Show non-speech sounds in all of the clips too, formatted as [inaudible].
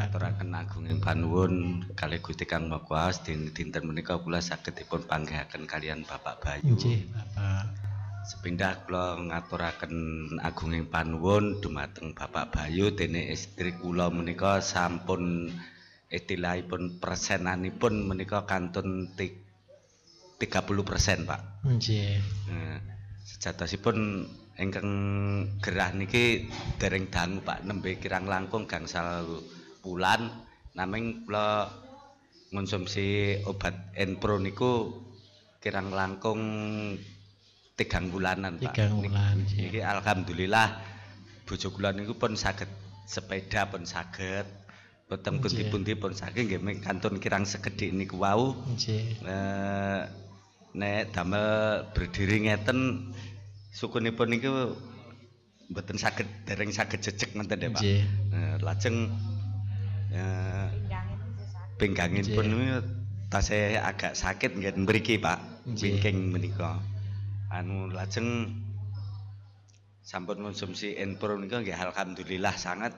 ngaturaken agunging panuwun kalih Gusti Kang Mekuas dinten menika kula saged dipun panggihaken kaliyan Bapak Bayu. Nggih, Bapak. Sepindah kula ngaturaken agunging panuwun dumateng Bapak Bayu dene istri kula menika sampun etilaipun persenanipun menika kantun tik 30% Pak. Nggih. Eh, sejatosipun ingkang gerah niki dereng dangu Pak nembe kirang langkung gangsal bulan, nanging kula ngonsumsi obat Enpro niku kirang langkung tigang bulanan Pak. Tigang bulan. Iki alhamdulillah bojo kula niku pun saged sepeda pun saged boten pundi-pundi pun saged nggih kantun kirang segede niku wau. Nggih. Eh, nek damel berdiri ngeten sukunipun niku mboten saged dereng saged jejeg ngeten ya Pak. Nggih. Eh, lajeng Ya. pinggangin pun saya agak sakit nggih mriki Pak pinggang menika anu lajeng sampun konsumsi Enpro menika nggih alhamdulillah sangat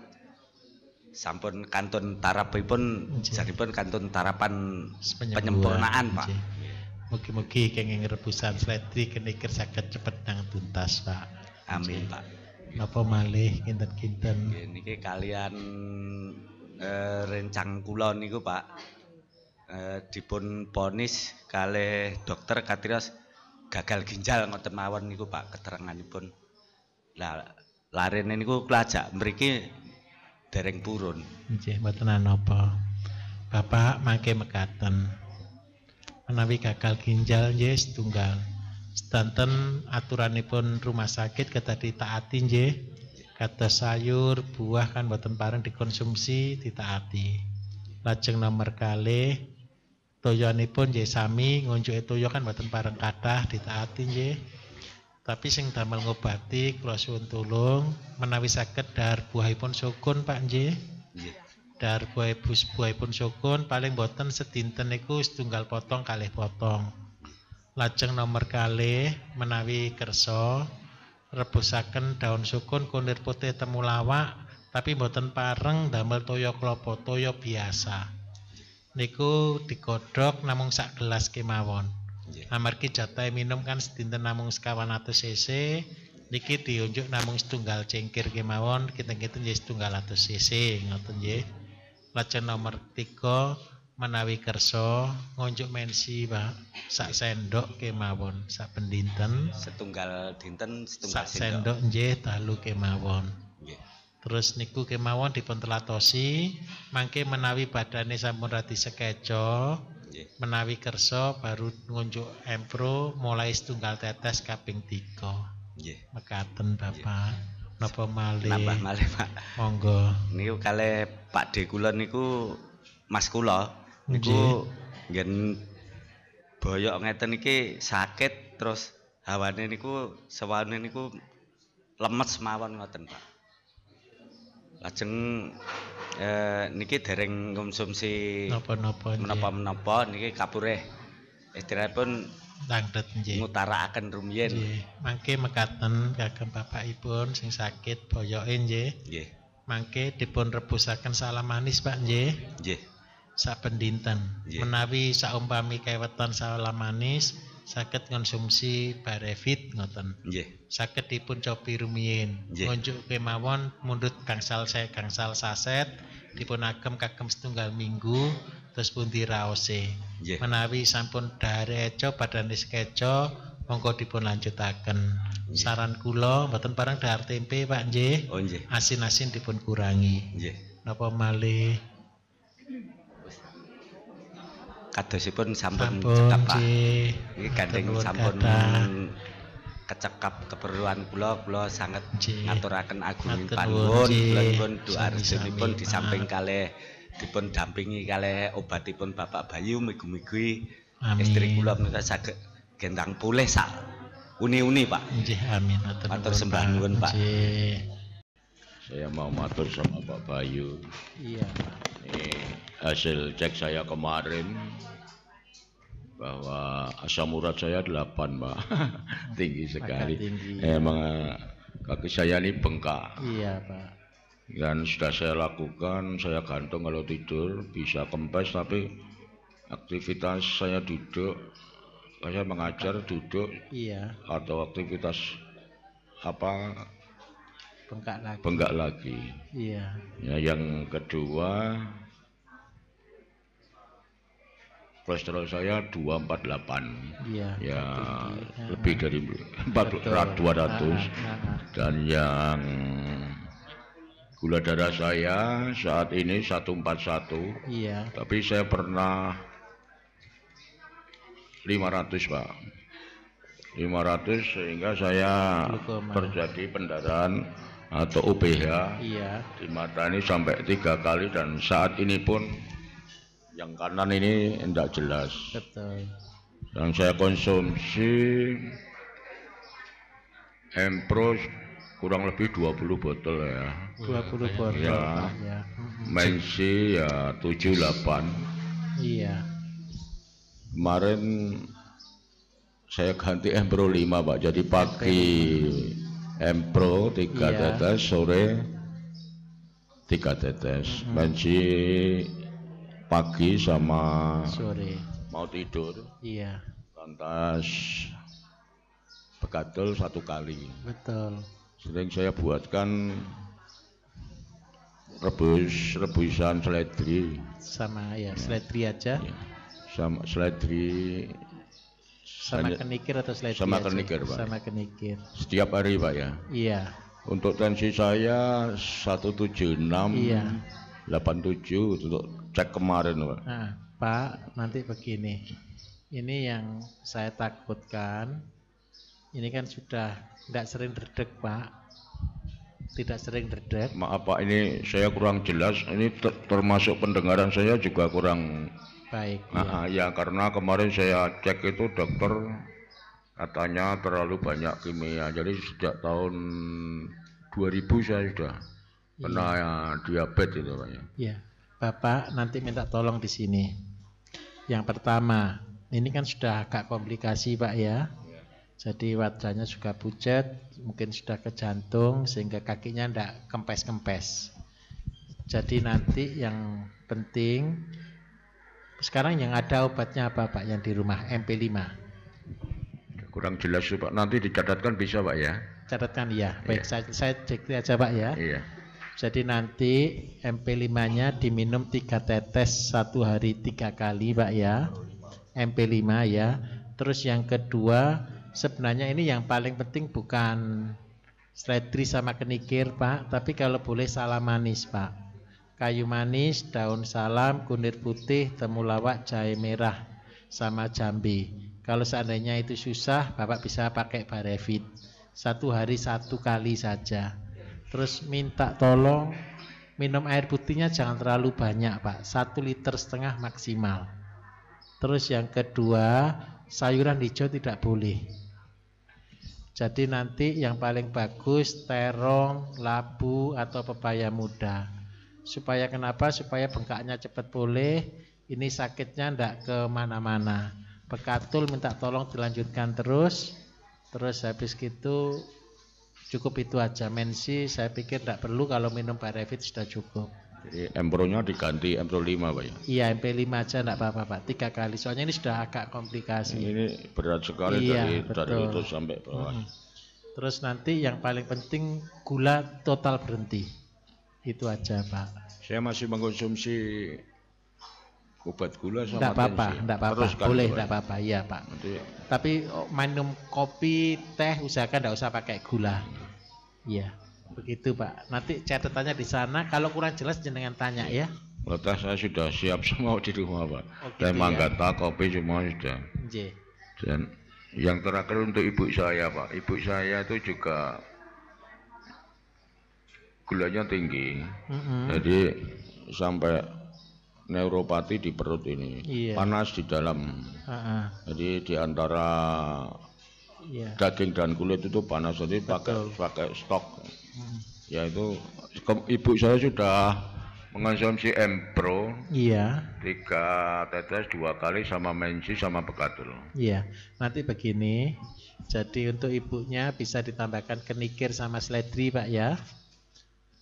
sampun kantun tarapipun jaripun kantun tarapan penyempurnaan Pak. Mugi-mugi kenging rebusan sletri kene saged cepet nang tuntas Pak. Amin Pak. Napa malih kinten-kinten. Niki kalian eh, rencang kulon niku Pak eh, dipun ponis kali dokter katiros gagal ginjal ngoten mawon niku Pak keteranganipun lah larene niku kelajak mriki dereng purun nggih mboten napa Bapak mangke mekaten menawi gagal ginjal nggih setunggal nih aturanipun rumah sakit kita ditaati nggih kata sayur buah kan boten pareng dikonsumsi ditaati lajeng nomor kalih toyonipun nggih sami ngunjuk toya kan boten pareng kathah ditaati tapi sing damel ngobati kalau suun tulung menawi dar dar buahipun sukun Pak nggih iya. dar buah buahipun sukun paling boten sedinten itu setunggal potong kali potong lajeng nomor kali menawi kerso rebusaken daun sukun kunir putih temulawak tapi mboten pareng damel toyo klopo toyo biasa niku digodhog namung sak gelas kemawon yeah. amargi jatai minum kan sedinten namung sekawan atau cc niki diunjuk namung setunggal cengkir kemawon kita kita jadi setunggal atau cc ngoten nggih lajeng nomor tiga menawi kerso, ngonjuk mensi Pak sak sendok kemawon sak pendinten setunggal dinten setunggal sak sendok nggih talu kemawon terus niku kemawon dipuntelatosi mangke menawi badane sampun rati sekeco menawi kerso, baru ngunjuk empro mulai setunggal tetes kaping tiko, mekaten Bapak nggih. napa malih nambah malih Pak monggo niku kale Pak De niku Mas niku gen boyok ngeten iki sakit terus hawane niku sewane niku lemet semawon ngoten Pak. Lajeng eh, niki dereng konsumsi napa-napa menapa-menapa niki kapureh istirahipun tangdet nggih ngutarakaken rumiyin. Nggih, mangke mekaten kagem bapakipun sing sakit boyoke nggih. Nggih. Mangke dipun rebusaken salam manis Pak nggih. Nggih saben dinten yeah. menawi saumpami kewetan sawala manis sakit konsumsi barevit ngoten sakit yeah. sakit dipun cobi rumien yeah. ngunjuk kemawon mundut gangsal saya gangsal saset dipun agem kagem setunggal minggu terus pun diraose yeah. menawi sampun dari eco badan keco monggo dipun lanjutaken yeah. saran kulo mboten barang dahar tempe Pak nggih oh, asin-asin dipun kurangi nggih yeah. napa malih kadosipun sampun, sampun cekap Pak. Iki gandeng sampun kecekap keperluan kula kula sangat ngaturaken agung panuwun kula nyuwun doa resinipun di samping ah. kalih dipun dampingi kalih obatipun Bapak Bayu migi-migi istri kula menika saged gendang pulih sak uni-uni Pak. Nggih amin. Matur sembah nuwun Pak. Nggih saya mau matur sama Pak Bayu. Iya. Ini hasil cek saya kemarin bahwa asam urat saya 8 Pak. [laughs] tinggi sekali. tinggi, Emang eh, kaki saya ini bengkak. Iya Pak. Dan sudah saya lakukan, saya gantung kalau tidur, bisa kempes tapi aktivitas saya duduk, saya mengajar duduk. Iya. Atau aktivitas apa bengkak lagi. Bengkak lagi. Iya. Ya yang kedua kolesterol saya 248. Iya. Ya lebih ah. dari 4200 ah, ah, dan yang gula darah saya saat ini 141. Iya. Tapi saya pernah 500, Pak. 500 sehingga saya terjadi pendarahan atau UPH iya. di mata ini sampai tiga kali dan saat ini pun yang kanan ini tidak jelas betul dan saya konsumsi Empros kurang lebih 20 botol ya 20 ya. botol ya, ya. Mensi ya 78 iya kemarin saya ganti Empro 5 Pak jadi pagi Empro tiga yeah. tetes, sore tiga tetes, hmm. benci pagi sama sore mau tidur. Iya. Lantas begatul satu kali. Betul. Sering saya buatkan rebus rebusan seledri. Sama ya, ya. seledri aja. Ya. Sama seledri sama kenikir atau seleti? Sama kenikir, Pak. Sama kenikir. Setiap hari, Pak ya? Iya. Untuk tensi saya 176. Iya. 87 untuk cek kemarin, Pak. Nah, Pak, nanti begini. Ini yang saya takutkan. Ini kan sudah tidak sering derdek, Pak tidak sering terdek. Maaf Pak, ini saya kurang jelas. Ini ter termasuk pendengaran saya juga kurang Baik. Ya. Nah, ya. ya karena kemarin saya cek itu dokter katanya terlalu banyak kimia. Jadi sejak tahun 2000 saya sudah ya. kena iya. diabetes itu namanya. Iya. Bapak nanti minta tolong di sini. Yang pertama, ini kan sudah agak komplikasi Pak ya. Iya. Jadi wajahnya juga pucat, mungkin sudah ke jantung sehingga kakinya tidak kempes-kempes. Jadi nanti yang penting sekarang yang ada obatnya apa Pak yang di rumah MP5? Kurang jelas Pak. Nanti dicatatkan bisa Pak ya. Catatkan ya. Baik, iya. saya, saya cek aja Pak ya. Iya. Jadi nanti MP5-nya diminum 3 tetes satu hari tiga kali Pak ya. MP5 ya. Terus yang kedua sebenarnya ini yang paling penting bukan Sledri sama kenikir Pak, tapi kalau boleh salam manis Pak kayu manis, daun salam, kunir putih, temulawak, jahe merah, sama jambi. Kalau seandainya itu susah, Bapak bisa pakai barevit. Satu hari satu kali saja. Terus minta tolong minum air putihnya jangan terlalu banyak Pak. Satu liter setengah maksimal. Terus yang kedua, sayuran hijau tidak boleh. Jadi nanti yang paling bagus terong, labu, atau pepaya muda supaya kenapa supaya bengkaknya cepat pulih ini sakitnya ndak kemana-mana bekatul minta tolong dilanjutkan terus terus habis gitu cukup itu aja mensi saya pikir ndak perlu kalau minum barevit sudah cukup jadi embronya diganti embro 5 Pak ya? Iya MP5 aja enggak apa-apa Pak Tiga kali soalnya ini sudah agak komplikasi Ini berat sekali iya, dari, dari itu sampai bawah hmm. Terus nanti yang paling penting gula total berhenti itu aja Pak. Saya masih mengkonsumsi obat gula sama Tidak apa-apa, tidak apa-apa. Kan Boleh tidak apa-apa, iya Pak. Nanti. Tapi oh, minum kopi, teh usahakan tidak usah pakai gula. Iya. Begitu Pak. Nanti catatannya di sana. Kalau kurang jelas jangan tanya ya. Batas saya sudah siap [laughs] semua di rumah Pak. Oh, gitu Dan ya? kopi semua sudah. J. Dan yang terakhir untuk ibu saya Pak. Ibu saya itu juga gulanya tinggi. Mm-hmm. Jadi sampai neuropati di perut ini. Yeah. Panas di dalam. Uh-uh. Jadi di antara yeah. daging dan kulit itu panas. Jadi Betul. pakai pakai stok. Mm. Yaitu ibu saya sudah mengonsumsi Empro iya tiga tetes dua kali sama Mensi sama Bekatul iya nanti begini jadi untuk ibunya bisa ditambahkan kenikir sama seledri pak ya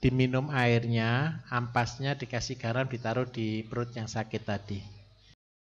diminum airnya, ampasnya dikasih garam ditaruh di perut yang sakit tadi.